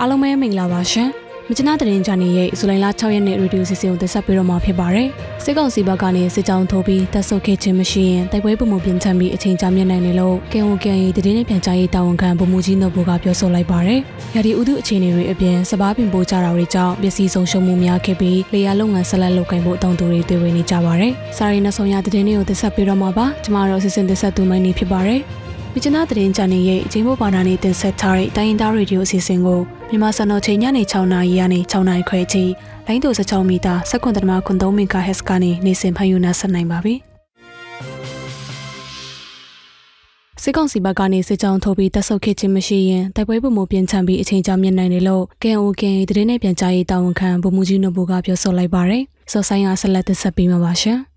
အားလုံးပဲမင်္ဂလာပါရှင်မြကျနာတရင်ဂျာနေရဲ့ဇူလိုင်လ6ရက်နေ့ရေဒီယိုစီစဉ်ကိုတင်ဆက်ပေးတော့မှာဖြစ်ပါတယ်စစ်ကောင်စီဘက်ကနေစစ်ကြောင်းထိုးပြီးတပ်ဆုတ်ခဲ့ခြင်းမရှိရင်တိုက်ပွဲပုံမှုပြင်ထမ်းပြီးအချိန်ကြာမြင့်နိုင်တယ်လို့ KOKA တရင်နဲ့ပြန်ကြားရေးတာဝန်ခံဗိုလ်မှူးကြီးနော်ဘိုကပြောဆိုလိုက်ပါတယ်ရာဒီဥတုအခြေအနေတွေအပြင်စပားပင်ပိုးကြတာတွေကြောင့်ပစ္စည်းဆုံးရှုံးမှုများခဲ့ပြီးလေယာလုပ်ငန်းဆက်လက်လုပ်ကိုင်ဖို့အတောင်သူတွေတွေ့ဝင်နေကြပါတယ်စာရင်းနဲ့ဆောင်ရတရင်တွေကိုတင်ဆက်ပေးတော့မှာပါကျွန်မတို့စီစဉ်တင်ဆက်သူမိုင်းနေဖြစ်ပါတယ်မြကျနာသတင်းချန်နယ်ရဲ့အချိန်မို့ဘာနာနေတင်ဆက်ထားတဲ့တိုင်းရင်းသားရေဒီယိုအစီအစဉ်ကိုမြန်မာစံတော်ချိန်ညနေ6နာရီကနေ6နာရီခွဲထိလိုင်းတူ16မီတာ17.3 MHz ကနေနေစဉ်ဖန်ယူနာဆက်နိုင်ပါပြီ။စစ်ကောင်စီဘက်ကနေစစ်ကြောင်းထုတ်ပြီးတပ်ဆုပ်ခဲ့ခြင်းမရှိရင်တိုက်ပွဲပုံမှုပြင်ချပြီးအချိန်ကြာမြင့်နိုင်တယ်လို့ KOK သတင်းနဲ့ပြန်ကြားရေးတာဝန်ခံဗိုလ်မှူးကြီးနှုတ်ဘိုးကပြောဆိုလိုက်ပါတယ်။စော်ဆိုင်ကဆက်လက်တင်ဆက်ပေးမှာပါရှင်။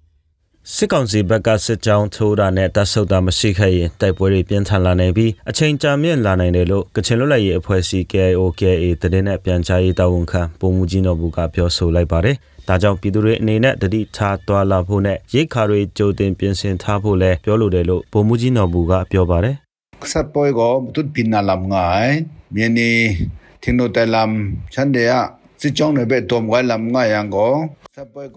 စစ်ကောင်စီဘက်ကစစ်ကြောင်းထိုးတာနဲ့တပ်ဆုပ်တာမရှိခဲ့ရင်တိုက်ပွဲတွေပြင်းထန်လာနိုင်ပြီးအချိန်ကြာမြင့်လာနိုင်တယ်လို့ကချင်လွတ်လပ်ရေးအဖွဲ့အစည်း KIO KA တရင်နဲ့ပြန်ချရေးတာဝန်ခံပုံမူကြီးနော်ဘူးကပြောဆိုလိုက်ပါတယ်။ဒါကြောင့်ပြည်သူတွေအနေနဲ့တတိထားသွားလာဖို့နဲ့ရိတ်ခါတွေကြိုတင်ပြင်ဆင်ထားဖို့လည်းပြောလိုတယ်လို့ပုံမူကြီးနော်ဘူးကပြောပါတယ်။ဆက်ပွဲကိုသူပင်နာလမ်ငိုင်းမြင်းနေသင်တို့တလမ်ချန်တဲ့စစ်ကြောင်းတွေပဲတော်မွားလာငါရန်ကို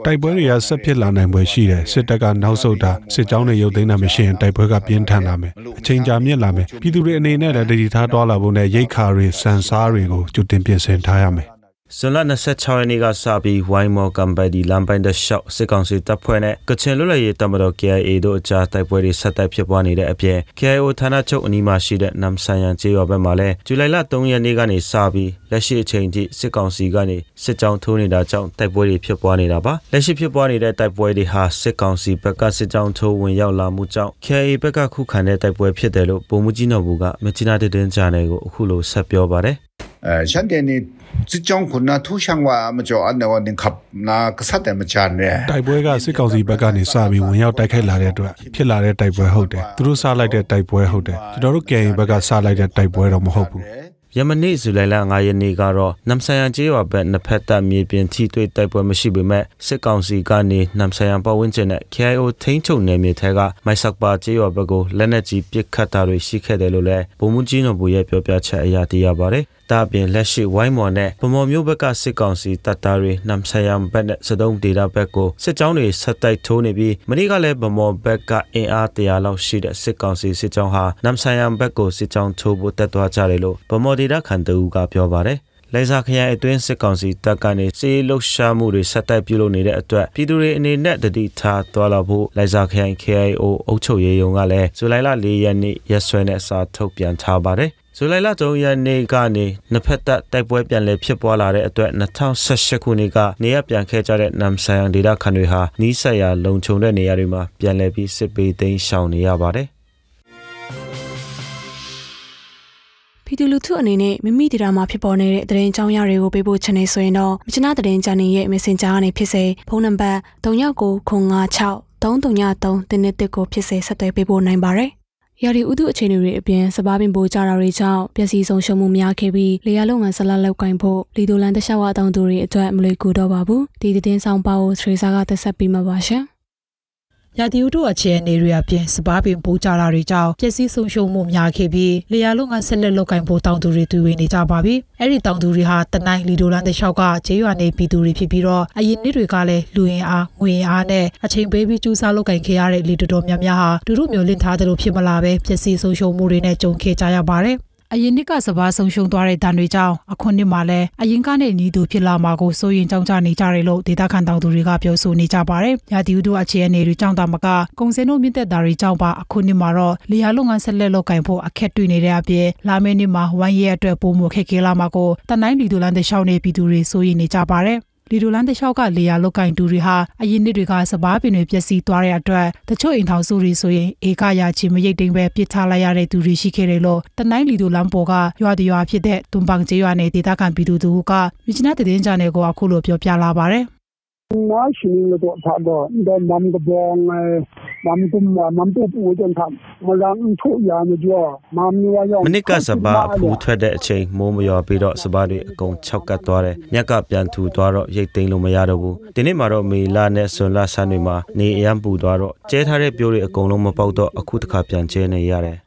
တိုက်ပွဲတွေကဆက်ဖြစ်လာနိုင်ပွဲရှိတယ်စစ်တပ်ကနောက်ဆုတ်တာစစ်ကြောင်းတွေရုပ်သိမ်းတာမရှိရင်တိုက်ပွဲကပြင်းထန်လာမယ်အချိန်ကြာမြင့်လာမယ်ပြည်သူတွေအနေနဲ့လည်းတည်ထားတွားလာဖို့နဲ့ရိတ်ခါတွေစံစားတွေကိုကြိုတင်ပြင်ဆင်ထားရမယ်ဇွန်လ26ရက်နေ့ကစပြီးဝိုင်းမော်ကမ်ပယ်ဒီလမ်းပိုင်းတလျှောက်စစ်ကောင်စီတပ်ဖွဲ့နဲ့ကချင်လွတ်လပ်ရေးတပ်မတော် KIA တို့အကြားတိုက်ပွဲတွေဆက်တိုက်ဖြစ်ပွားနေတဲ့အပြင် KIO ဌာနချုပ်အနီးမှာရှိတဲ့နမ်ဆန်ရန်ကျေးရွာဘက်မှာလည်းဇူလိုင်လ3ရက်နေ့ကနေစပြီးလက်ရှိအချိန်ထိစစ်ကောင်စီကနေစစ်ကြောင်းထိုးနေတာကြောင့်တိုက်ပွဲတွေဖြစ်ပွားနေတာပါလက်ရှိဖြစ်ပွားနေတဲ့တိုက်ပွဲတွေဟာစစ်ကောင်စီဘက်ကစစ်ကြောင်းထိုးဝင်ရောက်လာမှုကြောင့် KIA ဘက်ကခုခံတဲ့တိုက်ပွဲဖြစ်တယ်လို့ပုံမှုကြီးနော်ဘူးကမချီနာတဲ့တင်းချာနယ်ကိုအခုလိုဆက်ပြောပါတယ်샹게니စစ်ကြောင်းခုနထူရှန်ဝါမကျော်အနော်နင်ခပ်နာကဆတ်တယ်မချန်နဲ့တိုက်ပွဲကစစ်ကောင်စီဘက်ကနေစပြီးဝင်ရောက်တိုက်ခိုက်လာတဲ့အတွက်ဖြစ်လာတဲ့တိုက်ပွဲဟုတ်တယ်သူတို့စလိုက်တဲ့တိုက်ပွဲဟုတ်တယ်ကျွန်တော်တို့ KIA ဘက်ကစလိုက်တဲ့တိုက်ပွဲတော့မဟုတ်ဘူးယမနေ့ဇူလိုင်လ9ရက်နေ့ကတော့နမ်ဆန်ယန်ကျေးရွာဘက်နှစ်ဖက်တပ်မြေပြင်ထိတွေ့တိုက်ပွဲမရှိပေမဲ့စစ်ကောင်စီကနေနမ်ဆန်ယန်ပတ်ဝန်းကျင်နဲ့ KIO ထိန်းချုပ်နယ်မြေထဲကမိုက်ဆက်ပါကျေးရွာဘက်ကိုလက်နက်ကြီးပစ်ခတ်တာတွေရှိခဲ့တယ်လို့လည်းဗိုလ်မှူးကြီးနော်ဘူရဲ့ပြောပြချက်အရသိရပါတယ်။ဒါပြင်လက်ရှိဝိုင်းမော်နဲ့ဗမော်မျိုးဘက်ကစစ်ကောင်စီတပ်သားတွေနမ်ဆယမ်ဘက်နဲ့စတုံးဒေတာဘက်ကိုစစ်ကြောင်းတွေဆက်တိုက်ထိုးနေပြီးမနေ့ကလည်းဗမော်ဘက်ကအင်အား100လောက်ရှိတဲ့စစ်ကောင်စီစစ်ကြောင်းဟာနမ်ဆယမ်ဘက်ကိုစစ်ကြောင်းထိုးဖို့တက်သွားကြတယ်လို့ဗမော်ဒေတာခန်တူကပြောပါတယ်လိုင်စာခရိုင်အတွင်းစစ်ကောင်စီတပ်ကနေစေးလှုပ်ရှားမှုတွေဆက်တိုက်ပြုလုပ်နေတဲ့အတွက်ပြည်သူတွေအနေနဲ့တတိထားသွားလာဖို့လိုင်စာခရိုင် KIO အုပ်ချုပ်ရေးရုံးကလည်းဇူလိုင်လ၄ရက်နေ့ရက်စွဲနဲ့စာထုတ်ပြန်ထားပါတယ်ဇူလိုင်လ3ရက်နေ့ကနေနှစ်ဖက်သက်တိုက်ပွဲပြန်လည်ဖြစ်ပွားလာတဲ့အတွက်2018ခုနှစ်ကနေရပြန်ခဲ့ကြတဲ့နမ်ဆိုင်ယန်ဒေတာခန်တွေဟာနီးစပ်ရာလုံခြုံတဲ့နေရာတွေမှာပြန်လည်ပြီးစစ်ပေးသိမ်းရှောင်နေရပါတယ်ပြည်သူလူထုအနေနဲ့မိမိဒေတာမှာဖြစ်ပေါ်နေတဲ့သတင်းအကြောင်းအရာတွေကိုပေးဖို့ချင်နေဆိုရင်တော့မချနာသတင်းချန်နယ်ရဲ့ Messenger ကနေဖြစ်စေဖုန်းနံပါတ်3996 333 331ကိုဖြစ်စေဆက်သွယ်ပေးဖို့နိုင်ပါတယ်ရာဒီဥတုအခြေအနေတွေအပြင်စပားပင်ပိုးကြတာတွေကြောင့်ပျက်စီးဆုံးရှုံးမှုများခဲ့ပြီးလေယာလုပ်ငန်းဆက်လက်လုပ်ကိုင်ဖို့လီဒိုလန်တခြားဝအတောင်သူတွေအတွက်မလွေကူတော့ပါဘူးဒီသတင်းဆောင်ပါကိုထရေဆာကသက်ဆက်ပေးမှာပါရှင်ရာသီဥတုအခြေအနေတွေအပြင်စပားပင်ပိုးကြတာတွေကြောင့်ပျက်စီးဆုံးရှုံးမှုများခဲ့ပြီးလျာလုံကဆက်လက်လုပ်ကင်ဖို့တောင်သူတွေတွေ့ဝင်နေကြပါပြီ။အဲ့ဒီတောင်သူတွေဟာတနိုင်းလီဒိုလန်တလျှောက်ကခြေရွာနေပြည်သူတွေဖြစ်ပြီးတော့အရင်နှစ်တွေကလည်းလူရင်အားငွေအားနဲ့အချိန်ပေးပြီးကျူးစားလုပ်ကင်ခဲ့ရတဲ့လီဒိုတော်များများဟာသူတို့မျိုးလင့်ထားသလိုဖြစ်မလာပဲပျက်စီးဆုံးရှုံးမှုတွေနဲ့ကြုံခဲ့ကြရပါတယ်အရင်နှစ်ကစပါးဆုံးရှုံးသွားတဲ့ဒဏ်တွေကြောင့်အခုနှစ်မှာလည်းအရင်ကနဲ့နီးသူဖြစ်လာမှာကိုစိုးရင်ကြောင်းကြနေကြတယ်လို့ဒေသခံတောင်သူတွေကပြောဆိုနေကြပါတယ်။ရာသီဥတုအခြေအနေတွေကြောင့်သာမကကုန်စည်နှုန်းမြင့်တက်တာတွေကြောင့်ပါအခုနှစ်မှာတော့လေယာဉ်လုပ်ငန်းဆက်လက်လုပ်ကိုင်ဖို့အခက်တွေ့နေတဲ့အပြင်လာမယ့်နှစ်မှာဝိုင်းရဲအတွက်ပိုမိုခက်ခဲလာမှာကိုတနိုင်းလူသူလန်တဲ့ရှောင်းနေပြည်သူတွေစိုးရင်နေကြပါတယ်။လီဒိုလန်တလျှောက်ကလေယာလုတ်ကင်တူတွေဟာအရင်နှစ်တွေကစပားပင်တွေပျက်စီးသွားတဲ့အတွက်တချို့အိမ်ထောင်စုတွေဆိုရင်ဧကရာချီမရိတ်တိမ်ပဲပစ်ထားလိုက်ရတဲ့သူတွေရှိခဲ့တယ်လို့တနိုင်းလီဒိုလန်ပေါ်ကရွာတရွာဖြစ်တဲ့တွန်ပန်ကျေးရွာနယ်ဒေသခံပြည်သူတို့ကမြစ်ချနာတည်င်းချန်နယ်ကိုအခုလိုပြောပြလာပါတယ်။น้าชินิงตัวทาดอดอนนำกระบองไงนำตุ้มนำตู้ปูจนทำมาลังทุยาမျိုးကြောမမ်နီဝါယောမနစ်ကစပါအဖူထွက်တဲ့အချိန်မိုးမရောပြီးတော့စပါတွေအကုန်၆ကတ်သွားတယ်မြက်ကပြန်ထူသွားတော့ရိတ်သိမ်းလို့မရတော့ဘူးဒီနေ့မှာတော့မေလာနဲ့ဆွန်လာဆန်းတွေမှာနေအရန်ပူသွားတော့ကျဲထားတဲ့ပြိုးတွေအကုန်လုံးမပေါက်တော့အခုတခါပြန်ကျဲနေရတယ်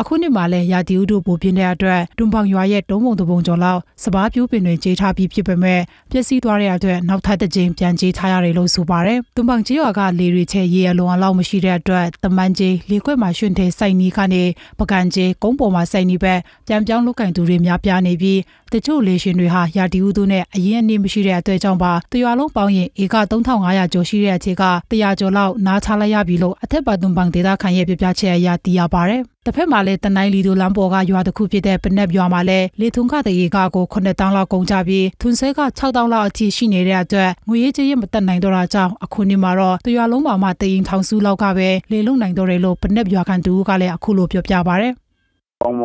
အခုနှစ်မှာလည်းရာသီဥတုပိုပြင်းတဲ့အတွက်တွန်ပေါင်ရွာရဲ့တုံးပုံတပုံကျော်လောက်စပားပြိုးပင်တွေကြေးထားပြီးဖြစ်ပေမဲ့ပျက်စီးသွားတဲ့အတွက်နောက်ထပ်တစ်ကြိမ်ပြန်ကြေးထားရတယ်လို့ဆိုပါတယ်။တွန်ပေါင်ကြေးရွာကလေတွေချဲရေအလွန်အလောက်မရှိတဲ့အတွက်တမန်ကြေးလေခွက်မှာရွှင်ထဲစိုက်နီးကနေပကံကြေးကုန်းပေါ်မှာစိုက်နီးပဲပြန်ပြောင်းလုကန်သူတွေများပြားနေပြီးတချို့လေရှင်တွေဟာရာသီဥတုနဲ့အရင်အနည်းမရှိတဲ့အတွက်ကြောင့်ပါတရွာလုံးပေါင်းရင်ဧက3500ကျော်ရှိတဲ့အခြေက100ကျော်လောက်နားချလိုက်ရပြီလို့အထက်ပါတွန်ပေါင်ဒေသခံရဲ့ပြပြချက်အရသိရပါတယ်။တစ်ဖက်မှာလည်းတနိုင်းလီတို့လမ်းပေါ်ကရွာတစ်ခုဖြစ်တဲ့ပနက်ရွာမှာလည်းလေထုံခတရေကကို9တောင်းလောက်ကုန်ကြပြီးထွန်ဆဲက6တောင်းလောက်အထိရှိနေတဲ့အတွက်ငွေရေးကြေးရမတက်နိုင်တော့တာကြောင့်အခုနှစ်မှာတော့တရွာလုံးပေါ်မှာတရင်ထောင်စုလောက်ကပဲလေလုံနိုင်တော့တယ်လို့ပနက်ရွာခံတူကလည်းအခုလိုပြောပြပါဗျာ။အောင်မ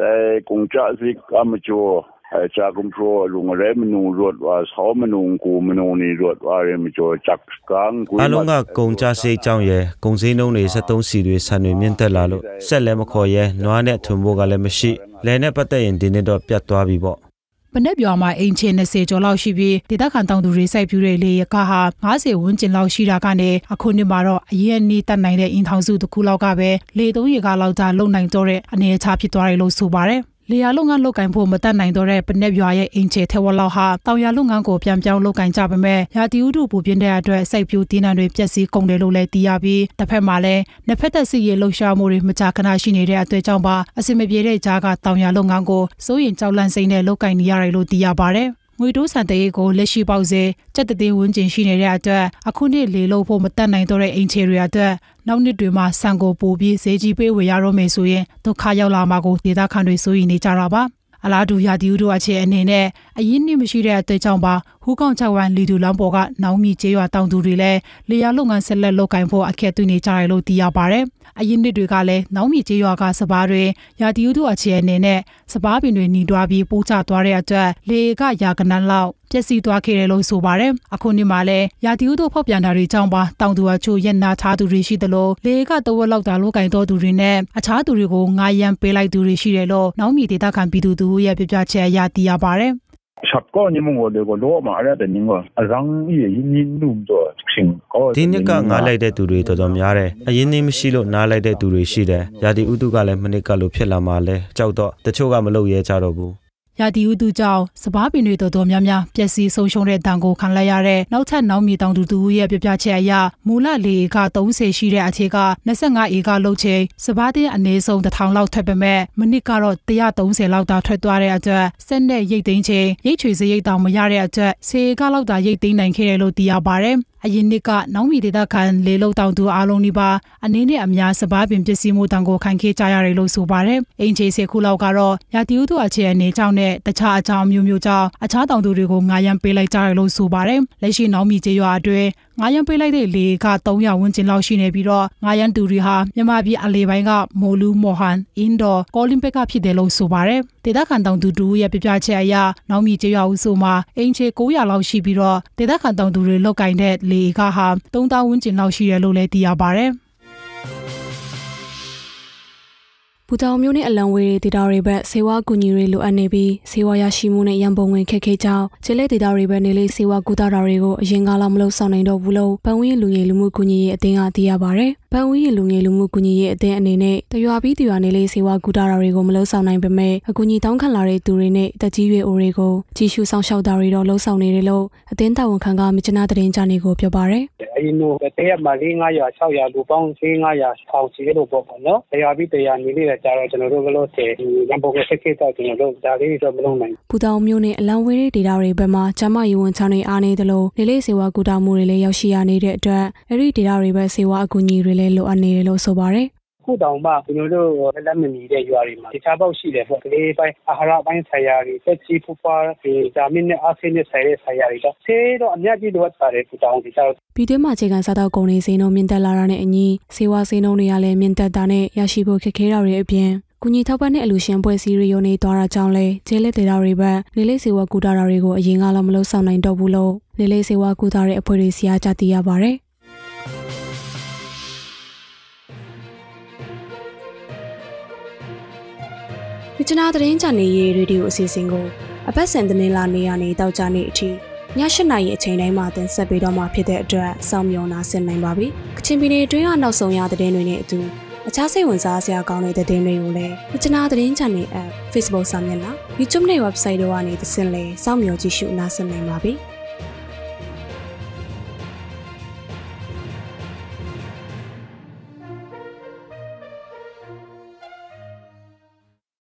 တဲ့ကုန်ကြစီကမချိုးจากกุมโรลุงเรมนูรวดว่าสอมนูกูมนูนี่รวดว่าเรมจอจักกลางกูအလုံးကကုံကြစေးကြောင့်ရယ်ကုံစင်းလုံးတွေ73စီတွေဆန်တွေမြင့်တက်လာလို့ဆက်လည်းမခေါ်ရဲနွားနဲ့ထွန်ဖို့ကလည်းမရှိလဲနဲ့ပတ်သက်ရင်ဒီနေ့တော့ပြတ်သွားပြီပေါ့ပနက်ပြောင်မှာအိမ်ချင်း20ကျော်လောက်ရှိပြီးဒေသခံတောင်သူတွေစိုက်ပျိုးတဲ့လေရကဟာ90ဝန်းကျင်လောက်ရှိတာကနေအခုနှစ်မှာတော့အရင်နေ့တက်နိုင်တဲ့အင်ထောင်စုတစ်ခုလောက်ကပဲလေ3ရကလောက်သာလုံနိုင်တော့တဲ့အနေအထားဖြစ်သွားတယ်လို့ဆိုပါတယ်လေယာလုပ်ငန်းလုပ်ကင်ဖို့မတတ်နိုင်တော့တဲ့ပနက်ရွာရဲ့အင်ချေထေဝလောက်ဟာတောင်ယာလုပ်ငန်းကိုပြန်ပြောင်းလုပ်ကင်ကြပါမယ်။ရာတီဥတုပူပြင်းတဲ့အတွက်စိုက်ပျိုးသီးနှံတွေပျက်စီးကုန်တယ်လို့လည်းသိရပြီးတစ်ဖက်မှာလည်းနှစ်ဖက်သက်စီရေလှုပ်ရှားမှုတွေမကြာခဏရှိနေတဲ့အတွက်ကြောင့်ပါအဆင်မပြေတဲ့ကြားကတောင်ယာလုပ်ငန်းကိုစိုးရင်ကြောက်လန့်စိမ့်နဲ့လုပ်ကင်နေရတယ်လို့သိရပါတယ်။ငွေတိုးဆန်တဲ့ကိုလက်ရှိပေါက်စဲစက်တသိန်းဝန်းကျင်ရှိနေတဲ့အတွက်အခုနှစ်လေလို့ဖို့မတတ်နိုင်တော့တဲ့အိမ်ချေတွေအတွက်နောက်နှစ်တွေမှာဆန်ကိုပိုပြီးဈေးကြီးပေးဝယ်ရတော့မယ်ဆိုရင်ဒုက္ခရောက်လာမှာကိုဒေသခံတွေစိုးရိမ်နေကြတာပါအလားတူရာသီဥတုအခြေအနေနဲ့အရင်နှစ်မရှိတဲ့အသေးချောင်းပါဟူကောင်ချောက်ဝမ်လီတူလောင်းပေါ်ကနောင်မီကျေးရွာတောင်သူတွေလည်းလေယာဉ်လုပ်ငန်းဆက်လက်လုပ်ကိုင်ဖို့အခက်တွေ့နေကြတယ်လို့သိရပါတယ်။အရင်နှစ်တွေကလည်းနောင်မီကျေးရွာကစပားတွေရာတီဥတုအခြေအနေနဲ့စပားပင်တွေနီတွားပြီးပိုးချသွားတဲ့အတွက်လေကရာကနန်းလောက်ပျက်စီးသွားခဲ့တယ်လို့ဆိုပါတယ်။အခုနှစ်မှာလည်းရာတီဥတုဖောက်ပြန်တာတွေကြောင့်ပါတောင်သူအချို့ရက်နာချသူတွေရှိသလိုလေကတဝက်လောက်တာလို့ကင်တော်သူတွေနဲ့အခြားသူတွေကိုငားရန်ပေးလိုက်သူတွေရှိတယ်လို့နောင်မီဒေသခံပြည်သူတို့ရဲ့ပြပြချက်အရသိရပါတယ်။샵거니몽고되고로마아래다닌거아랑이인인룸도ဒီနှစ်ကငားလိုက်တဲ့သူတွေတော်တော်များတယ်အရင်နေ့မရှိလို့နားလိုက်တဲ့သူတွေရှိတယ်ရာသီဥတုကလည်းမနစ်ကလို့ဖြစ်လာမှလဲကြောက်တော့တချို့ကမလုပ်ရဲကြတော့ဘူးရာသီဥတုကြောင့်စပားပင်တွေတော်တော်များများပျက်စီးဆုံးရှုံးတဲ့ဒဏ်ကိုခံလိုက်ရတဲ့နောက်ထပ်နောက်မြေတောင်သူတူရဲ့ပြပြချက်အရမူလလေဧက30ရှိတဲ့အခြေက25ဧကလောက်ချင်းစပားတဲ့အနည်းဆုံး1000လောက်ထွက်ပေမဲ့မနစ်ကတော့130လောက်သာထွက်သွားတဲ့အတွက်ဆက်နဲ့ရိတ်သိမ်းချင်းရိတ်ချွေစရိတ်တောင်မရတဲ့အတွက်10ဧကလောက်သာရိတ်သိမ်းနိုင်ခဲ့တယ်လို့သိရပါတယ်အရင်နှစ်ကနောင်မီဒေသခံလေလုံတောင်သူအားလုံးဒီပါအနည်းနဲ့အများစပားပင်ပစ္စည်းမှုတံကိုခံခဲ့ကြရတယ်လို့ဆိုပါတယ်။အင်ချေစေခုလောက်ကတော့ရာတီဥတုအခြေအနေကြောင့်နဲ့တခြားအကြောင်းမျိုးမျိုးကြောင့်အခြားတောင်သူတွေကိုငာရန်ပေးလိုက်ကြတယ်လို့ဆိုပါတယ်။လက်ရှိနောင်မီကျေးရွာအတွင်းငါးရန်ပေးလိုက်တဲ့လေက300ဝန်းကျင်လောက်ရှိနေပြီးတော့ငါးရန်သူတွေဟာမြန်မာပြည်အလေပိုင်းကမိုလူမိုဟန်အင်ဒိုကောလင်ပက်ကဖြစ်တယ်လို့ဆိုပါတယ်ဒေသခံတောင်သူတို့ရဲ့ပြပြချက်အရနောင်မီကျေးရွာဦးဆိုမှာအင်ချေ900လောက်ရှိပြီးတော့ဒေသခံတောင်သူတွေလောက်ကင်တဲ့လေကဟာ3000ဝန်းကျင်လောက်ရှိတယ်လို့လည်းသိရပါတယ်။ဘူတောင်မျိုးနဲ့အလံဝေးဒေတာတွေဘက်ဆေးဝါးကူညီတွေလိုအပ်နေပြီးဆေးဝါးရရှိမှုနဲ့ရန်ပုံငွေခက်ခဲကြောင်းခြေလက်ဒေတာတွေဘက်နေလေးဆေးဝါးကူတာတာတွေကိုအရင်ကလာမလို့ဆောင်နိုင်တော့ဘူးလို့ဗန်ဝင်းလူငယ်လူမှုကူညီရေးအသင်းကသိရပါဗျ။ဗန်ဝင်းလူငယ်လူမှုကူညီရေးအသင်းအနေနဲ့တရွာပြီးတရွာနေလေးဆေးဝါးကူတာတာတွေကိုမလို့ဆောင်နိုင်ပေမဲ့အကူအညီတောင်းခံလာတဲ့သူတွေနဲ့တက်ကြီးရွယ်အိုတွေကိုကြီးစုဆောင်ရှောက်တာတွေတော့လှုံ့ဆော်နေတယ်လို့အသင်းတာဝန်ခံကမြချနာသတင်းကြားနေကိုပြောပါရယ်အရင်ကတရက်မှာ900 600လူပေါင်း900 1000ချီလို့ပေါ့ပေါ့နော်တရားပြီးတရားနေလေးတဲ့ကျတော့ကျွန်တော်တို့ဘလို့တယ်ရန်ပုံကစက်ကိတော့ကျွန်တော်တို့ဒါလေးတော့မလုပ်နိုင်ဘူး။ပူတောင်မျိုးနဲ့အလံဝဲဒေတာတွေဘက်မှာကျမရေဝန်ချောင်းတွေအားနေသလိုနေလေးစေဝါကူတာမှုတွေလည်းရောက်ရှိရနေတဲ့အတွက်အဲ့ဒီဒေတာတွေဘက်စေဝါအကူအညီတွေလည်းလိုအပ်နေတယ်လို့ဆိုပါရယ်ခုတောင်မှကျွန်တော်တို့လက်မမီတဲ့ရွာတွေမှာတခြားပေါက်ရှိတယ်ပေါ့ကလေးပိုင်းအာဟာရပိုင်းဆိုင်ရာတွေတက်ချီဖူပါတွေဂျာမင်းနဲ့အာဆင်နဲ့ဆိုင်တဲ့ဆိုင်ရာတွေတော့ဆေးတော့အများကြီးလိုအပ်ပါတယ်ခုတောင်ဒီကျတော့ပြည်တွင်းမှာခြေကန်စားတော့ကုန်နေစင်းတို့မြင့်တက်လာတာနဲ့အညီဆေးဝါးစင်းတို့တွေကလည်းမြင့်တက်တာနဲ့ရရှိဖို့ခက်ခဲတာတွေအပြင်ကူညီထောက်ပံ့တဲ့အလူရှင်ပွဲစည်းရီယိုနေသွားတာကြောင့်လဲဂျဲလက်ဒေတာတွေဘက်နေလေးစေဝါကူတာတွေကိုအရင်ကလည်းမလုပ်ဆောင်နိုင်တော့ဘူးလို့နေလေးစေဝါကူတာတဲ့အဖွဲ့တွေဆီအားကြသိရပါဗျ။မြချနာသတင်းချန်နယ်ရေရေဒီယိုအစီအစဉ်ကိုအပတ်စဉ်သတင်းလာနေရနေတောက်ကြနေအထိည7နာရီအချိန်တိုင်းမှာတင်ဆက်ပေးတော့မှာဖြစ်တဲ့အတွက်စောင့်မျှော်နာဆင်နိုင်ပါပြီ။ကချင်ပြည်နယ်အတွင်းကနောက်ဆုံးရသတင်းတွေနဲ့အတူအခြားစိတ်ဝင်စားစရာကောင်းတဲ့သတင်းတွေကိုလည်းမြချနာသတင်းချန်နယ် app Facebook စာမျက်နှာ YouTube နဲ့ website တို့ကနေသင်လဲစောင့်မျှော်ကြည့်ရှုနာဆင်နိုင်ပါပြီ။